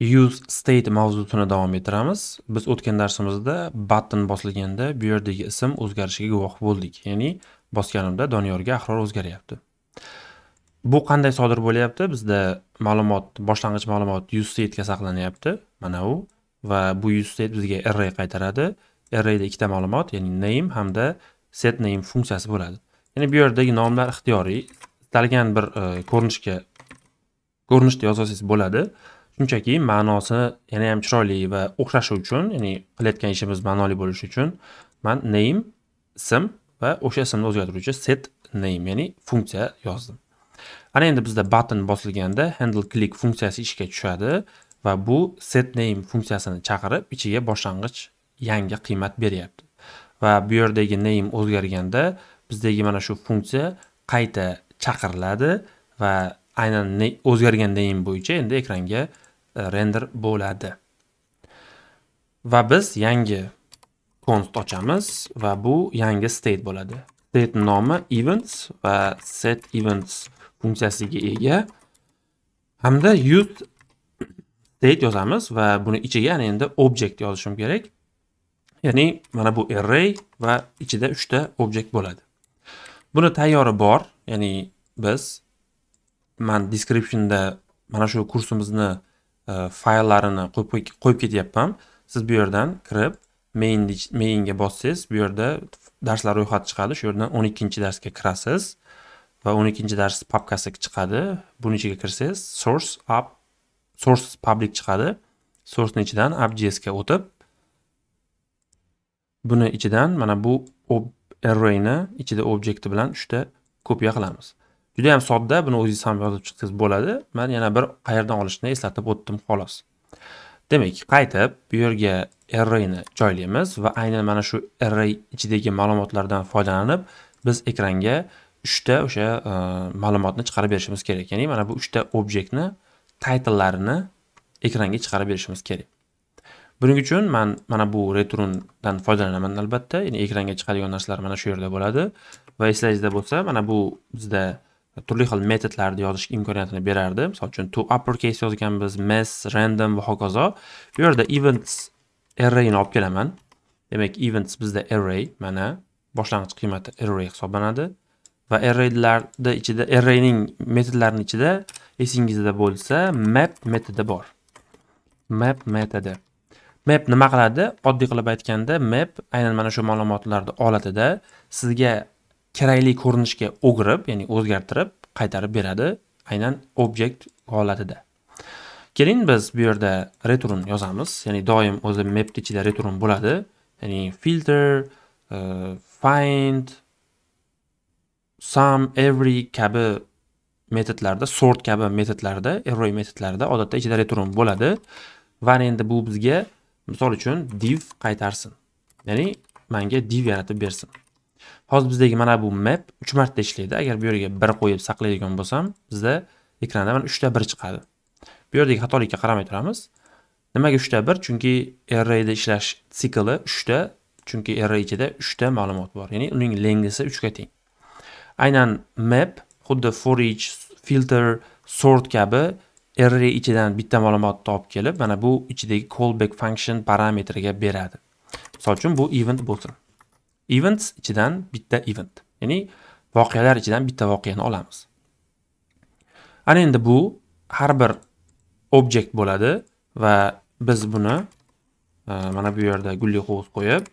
use state mavzusini davom ettiramiz biz o'tgan darsimizda button bosilganda bu yerdagi ism o'zgarishiga guvoh bo'ldik ya'ni bosganimda doniyorga ahror o'zgaryapti bu qanday sodir bo'lyapti bizda ma'lumot boshlang'ich ma'lumot use state'ga saqlanyapti mana u va bu use state bizga array qaytaradi arrayda ikkita ma'lumot ya'ni name hamda set name funksiyasi bo'ladi ya'ni bu yerdagi nomlar ixtiyoriy istalgan bir e, ko'rinishga ko'rinishda yozsangiz bo'ladi shunchaki ma'nosi yana ham chiroyli va o'xshashi uchun ya'ni qilayotgan ishimiz ma'noli bo'lishi uchun man name ism va o'sha ismni o'zgartiruvchi set name ya'ni funksiya yozdim ana endi bizda button bosilganda handle click funksiyasi ishga tushadi va bu set name funksiyasini chaqirib ichiga boshlang'ich yangi qiymat beryapti va bu yerdagi name o'zgarganda bizdagi mana shu funksiya qayta chaqiriladi va aynan o'zgargan name bo'yicha endi ekranga render bo'ladi va biz yangi const ochamiz va bu yangi state bo'ladi state nomi events va set events funksiyasiga ega hamda use state yozamiz va buni ichiga ana endi object yozishim kerak ya'ni mana bu array va ichida 3 ta object bo'ladi buni tayyori bor ya'ni biz man descriptionda mana shu kursimizni E, fayllarini qo'yib ketyapman siz bu yerdan kirib main mainga bossangiz bu yerda darslar ro'yxati chiqadi shu yerdan o'n ikkinchi darsga kirasiz va o'n ikkinchi dars papkasi chiqadi buni ichiga kirsangiz source up source public chiqadi sourceni ichidan appjsga o'tib buni ichidan mana bu arrayni ichida objekti bilan uchta ko'piya qilamiz juda yam sodda buni o'zingiz ham yozib chiqsangiz bo'ladi man yana bir qayerdan olishni eslatib o'tdim xolos demak qaytib bu yerga arrayni joylaymiz va aynan mana shu array ichidagi ma'lumotlardan foydalanib biz ekranga uchta o'sha e, ma'lumotni chiqarib berishimiz kerak ya'ni mana bu uchta obyektni taytllarini ekranga chiqarib berishimiz kerak buning uchun man mana bu returndan foydalanaman albatta ya'ni ekranga chiqadigan narsalar mana shu yerda bo'ladi va eslaringizda bo'lsa mana bu bizda turli xil metodlarni yozish imkoniyatini berardi misol uchun to upper case yozganmiz mess random va hokazo bu yerda events arrayni olib kelaman demak events bizda array mana boshlang'ich qiymati array hisoblanadi va arraylarni ichida arrayning metodlarini ichida esingizda bo'lsa map metodi bor map metodi map nima qiladi oddiy qilib aytganda map aynan mana shu ma'lumotlarni oladida sizga kerakli ko'rinishga o'girib ya'ni o'zgartirib qaytarib beradi aynan object holatida keling biz bu yerda return yozamiz ya'ni doim o'zi mapni ichida return bo'ladi ya'ni filter uh, find sum every kabi metodlarda sort kabi metodlarda array metodlarda odatda ichida return bo'ladi va endi bu bizga misol uchun div qaytarsin ya'ni manga div yaratib bersin hozir bizdagi mana bu map uch marta ishlaydi agar bu yerga bir qo'yib saqlaydigan bo'lsam bizda ekranda mana uchta bir chiqadi bu yerdagi xatolikka qaramay turamiz nimaga uchta bir chunki arrayda ishlash sikli uchta chunki array ichida uchta ma'lumot bor ya'ni uning lengisi uchga teng aynan map xuddi for each filter sort kabi array ichidan bitta ma'lumotni topib kelib mana bu ichidagi callback function parametriga beradi misol uchun bu event bo'lsin events ichidan bitta event ya'ni voqealar ichidan bitta voqeani olamiz ana endi bu har bir objekt bo'ladi va biz buni e, mana bu yerda gulli qog'oz qo'yib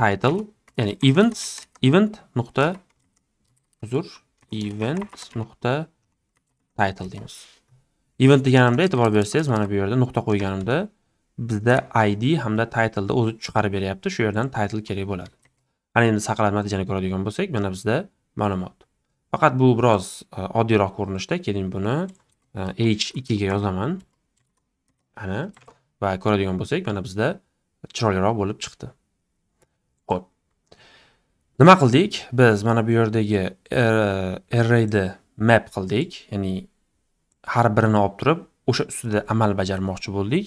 title ya'ni events event nuqta uzr event nuqta title deymiz event deganimda e'tibor bersangiz mana bu yerda nuqta qo'yganimda bizda id hamda titleni o'zi chiqarib beryapti shu yerdan title kerak bo'ladi ana endi saqlanib natijani ko'radigan bo'lsak mana bizda ma'lumot faqat bu biroz e, oddiyroq ko'rinishda keling buni e, h ikkiga yozaman ana va ko'radigan bo'lsak mana bizda chiroyliroq bo'lib chiqdi ho'p nima qildik biz mana bu yerdagi e, arrayni map qildik ya'ni har birini olib turib o'sha ustida amal bajarmoqchi bo'ldik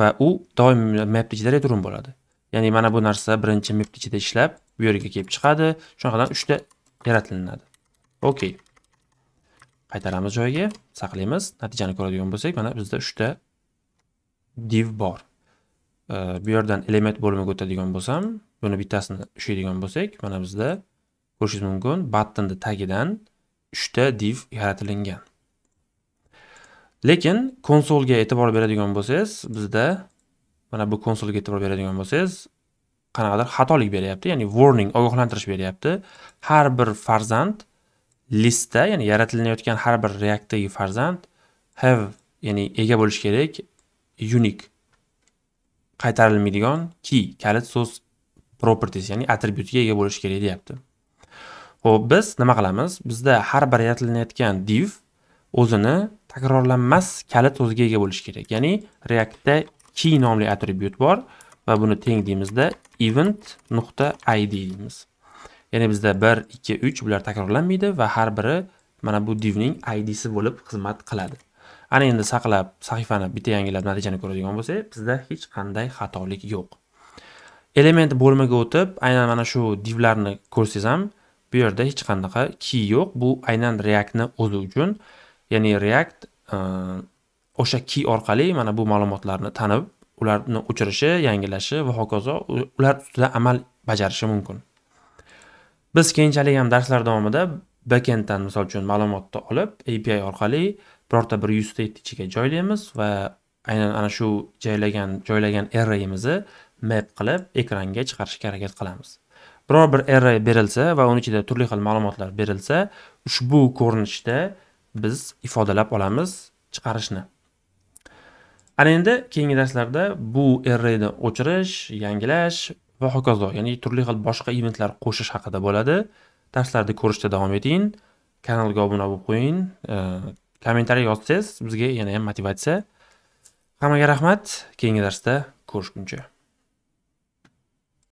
va u doim mapni ichida return bo'ladi ya'ni mana bu narsa birinchi mapni ichida ishlab bu yerga kelib chiqadi shunaqadan uchta yaratilinadi okey qaytaramiz joyiga saqlaymiz natijani ko'radigan bo'lsak mana bizda uchta div bor bu yerdan element bo'limiga o'tadigan bo'lsam buni bittasini ushlaydigan bo'lsak mana bizda ko'rishingiz mumkin battonni tagidan uchta div yaratilingan lekin konsolga e'tibor beradigan bo'lsangiz bizda mana bu konsolga e'tibor beradigan bo'lsangiz qanaqadir xatolik beryapti ya'ni warning ogohlantirish beryapti har bir farzand listda ya'ni yaratilayotgan har bir reaktdagi farzand have ya'ni ega bo'lishi kerak unique qaytarilmaydigan key kalit so'z properties ya'ni attributga ega bo'lishi kerak deyapti ho'p biz nima qilamiz bizda har bir yaratilayotgan div o'zini takrorlanmas kalit o'ziga ega bo'lishi kerak ya'ni reactda key nomli attribut bor va buni teng deymizda event nuqta id deymiz ya'ni bizda 1 2 3 bular takrorlanmaydi va har biri mana bu divning idsi bo'lib xizmat qiladi ana endi saqlab sahifani bitta yangilab natijani ko'radigan bo'lsak bizda hech qanday xatolik yo'q element bo'lmaga o'tib aynan mana shu divlarni ko'rsangiz ham bu yerda hech qanaqa key yo'q bu aynan reactni o'zi uchun ya'ni react e, o'sha key orqali mana bu ma'lumotlarni tanib ularni o'chirishi yangilashi va hokazo ular ustida amal bajarishi mumkin biz keyinchalik ham darslar davomida backenddan misol uchun ma'lumotni olib api orqali birorta bir state ichiga joylaymiz va aynan ana shu joylagan joylagan arrayimizni map qilib ekranga chiqarishga harakat qilamiz biror bir array berilsa va uni ichida turli xil ma'lumotlar berilsa ushbu ko'rinishda biz ifodalab olamiz chiqarishni ana endi keyingi darslarda bu arrayni o'chirish yangilash va hokazo ya'ni turli xil boshqa eventlar qo'shish haqida bo'ladi darslarni ko'rishda davom eting kanalga obuna bo'lib qo'ying kommentariy yozsangiz bizga yana ham motivatsiya hammaga rahmat keyingi darsda ko'rishguncha